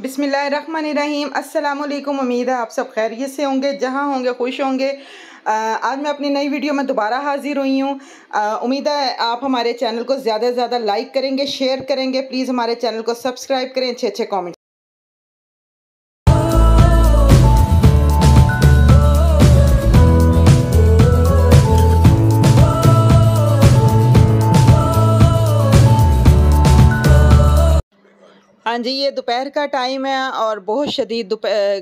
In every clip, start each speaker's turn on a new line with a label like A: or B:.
A: बिसमीम अल्लाम उम्मीद है आप सब खैरियत से होंगे जहाँ होंगे खुश होंगे आज मैं अपनी नई वीडियो में दोबारा हाज़िर हुई हूँ उम्मीद है आप हमारे चैनल को ज़्यादा से ज़्यादा लाइक करेंगे शेयर करेंगे प्लीज़ हमारे चैनल को सब्सक्राइब करें अच्छे अच्छे कॉमेंट हाँ जी ये दोपहर का टाइम है और बहुत शदीद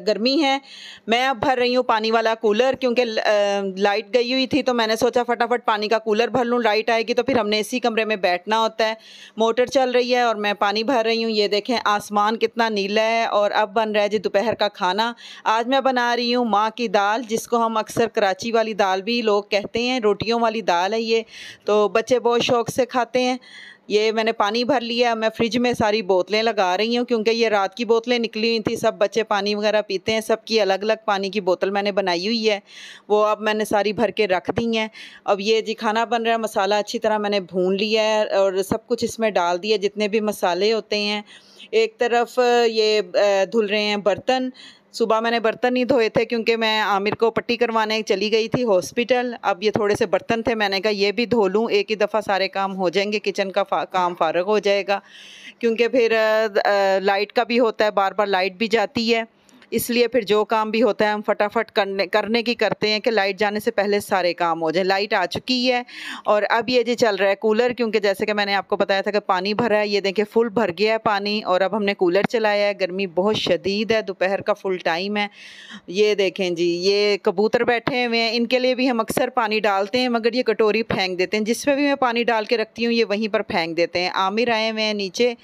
A: गर्मी है मैं अब भर रही हूँ पानी वाला कूलर क्योंकि लाइट गई हुई थी तो मैंने सोचा फटाफट पानी का कूलर भर लूँ लाइट आएगी तो फिर हमने इसी कमरे में बैठना होता है मोटर चल रही है और मैं पानी भर रही हूँ ये देखें आसमान कितना नीला है और अब बन रहा है जी दोपहर का खाना आज मैं बना रही हूँ माँ की दाल जिसको हम अक्सर कराची वाली दाल भी लोग कहते हैं रोटियों वाली दाल है ये तो बच्चे बहुत शौक से खाते हैं ये मैंने पानी भर लिया मैं फ्रिज में सारी बोतलें लगा रही हूँ क्योंकि ये रात की बोतलें निकली हुई थी सब बच्चे पानी वगैरह पीते हैं सबकी अलग अलग पानी की बोतल मैंने बनाई हुई है वो अब मैंने सारी भर के रख दी हैं अब ये जी खाना बन रहा है मसाला अच्छी तरह मैंने भून लिया है और सब कुछ इसमें डाल दिया जितने भी मसाले होते हैं एक तरफ ये धुल रहे हैं बर्तन सुबह मैंने बर्तन नहीं धोए थे क्योंकि मैं आमिर को पट्टी करवाने चली गई थी हॉस्पिटल अब ये थोड़े से बर्तन थे मैंने कहा ये भी धो लूँ एक ही दफ़ा सारे काम हो जाएंगे किचन का फा, काम फारग हो जाएगा क्योंकि फिर आ, आ, लाइट का भी होता है बार बार लाइट भी जाती है इसलिए फिर जो काम भी होता है हम फटाफट करने करने की करते हैं कि लाइट जाने से पहले सारे काम हो जाए लाइट आ चुकी है और अब ये जो चल रहा है कूलर क्योंकि जैसे कि मैंने आपको बताया था कि पानी भरा है ये देखें फुल भर गया है पानी और अब हमने कूलर चलाया है गर्मी बहुत शदीद है दोपहर का फुल टाइम है ये देखें जी ये कबूतर बैठे हुए हैं इनके लिए भी हम अक्सर पानी डालते हैं मगर ये कटोरी फेंक देते हैं जिस पर भी मैं पानी डाल के रखती हूँ ये वहीं पर फेंक देते हैं आमिर आए हुए हैं नीचे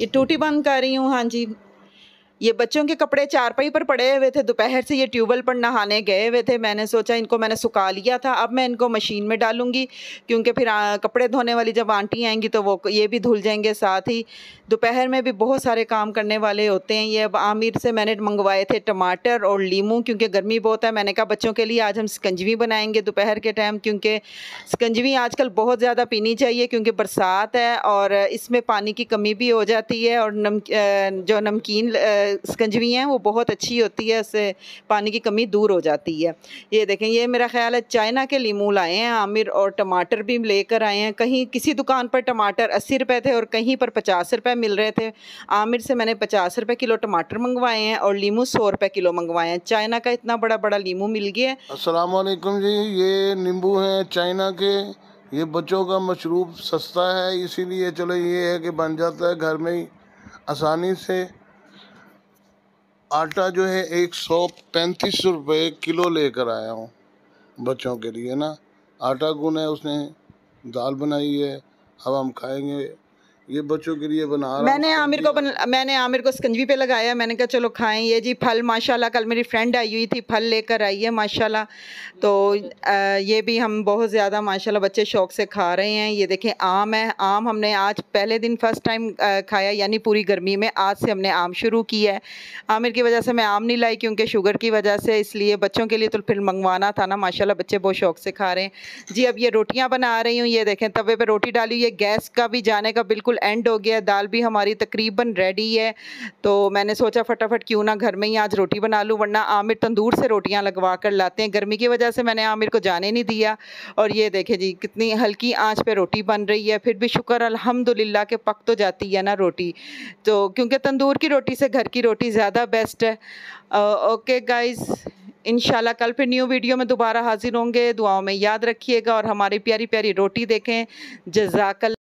A: ये टूटी बंद कर रही हूँ हाँ जी ये बच्चों के कपड़े चारपाई पर पड़े हुए थे दोपहर से ये ट्यूबवेल पर नहाने गए हुए थे मैंने सोचा इनको मैंने सुखा लिया था अब मैं इनको मशीन में डालूंगी क्योंकि फिर आ, कपड़े धोने वाली जब आंटी आएंगी तो वो ये भी धुल जाएंगे साथ ही दोपहर में भी बहुत सारे काम करने वाले होते हैं ये अब आमिर से मैंने मंगवाए थे टमाटर और लीमू क्योंकि गर्मी बहुत है मैंने कहा बच्चों के लिए आज हम सिकंजवी बनाएंगे दोपहर के टाइम क्योंकि सिकंजवी आजकल बहुत ज़्यादा पीनी चाहिए क्योंकि बरसात है और इसमें पानी की कमी भी हो जाती है और नम जो नमकीन सिकंजवी हैं वो बहुत अच्छी होती है उससे पानी की कमी दूर हो जाती है ये देखें ये मेरा ख्याल है चाइना के लीमू लाए हैं आमिर और टमाटर भी लेकर आए हैं कहीं किसी दुकान पर टमाटर अस्सी रुपये थे और कहीं पर पचास रुपये मिल रहे थे आमिर से मैंने पचास रुपये किलो टमाटर मंगवाए हैं और लीमू सौ रुपये किलो मंगवाए हैं चाइना का इतना बड़ा बड़ा लीमू मिल गया
B: असलकम जी ये नींबू हैं चाइना के ये बच्चों का मशरूब सस्ता है इसीलिए चलो ये है कि बन जाता है घर में ही आसानी से आटा जो है एक सौ पैंतीस रुपये किलो लेकर आया हूँ बच्चों के लिए ना आटा गुना है उसने दाल बनाई है अब हम खाएंगे ये बच्चों के लिए बना रहा मैंने
A: आमिर को बना मैंने आमिर को स्कंजी पे लगाया मैंने कहा चलो खाएं ये जी फल माशाल्लाह कल मेरी फ्रेंड आई हुई थी फल लेकर आई है माशाल्लाह तो ये भी हम बहुत ज़्यादा माशाल्लाह बच्चे शौक से खा रहे हैं ये देखें आम है आम हमने आज पहले दिन फर्स्ट टाइम खाया यानी पूरी गर्मी में आज से हमने आम शुरू किया है आमिर की वजह से मैं आम नहीं लाई क्योंकि शुगर की वजह से इसलिए बच्चों के लिए तो फिर मंगवाना था ना माशाला बच्चे बहुत शौक से खा रहे हैं जी अब ये रोटियाँ बना रही हूँ ये देखें तवे पर रोटी डाली हुई है गैस का भी जाने का बिल्कुल एंड हो गया दाल भी हमारी तकरीबन रेडी है तो मैंने सोचा फटाफट क्यों ना घर में ही आज रोटी बना लूँ वरना आमिर तंदूर से रोटियाँ लगवा कर लाते हैं गर्मी की वजह से मैंने आमिर को जाने नहीं दिया और ये देखे जी कितनी हल्की आँच पर रोटी बन रही है फिर भी शुक्र अलहमदिल्ला के पक तो जाती है ना रोटी तो क्योंकि तंदूर की रोटी से घर की रोटी ज़्यादा बेस्ट है ओके गाइज़ इन कल फिर न्यू वीडियो में दोबारा हाजिर होंगे दुआओं में याद रखिएगा और हमारी प्यारी प्यारी रोटी देखें जजाकल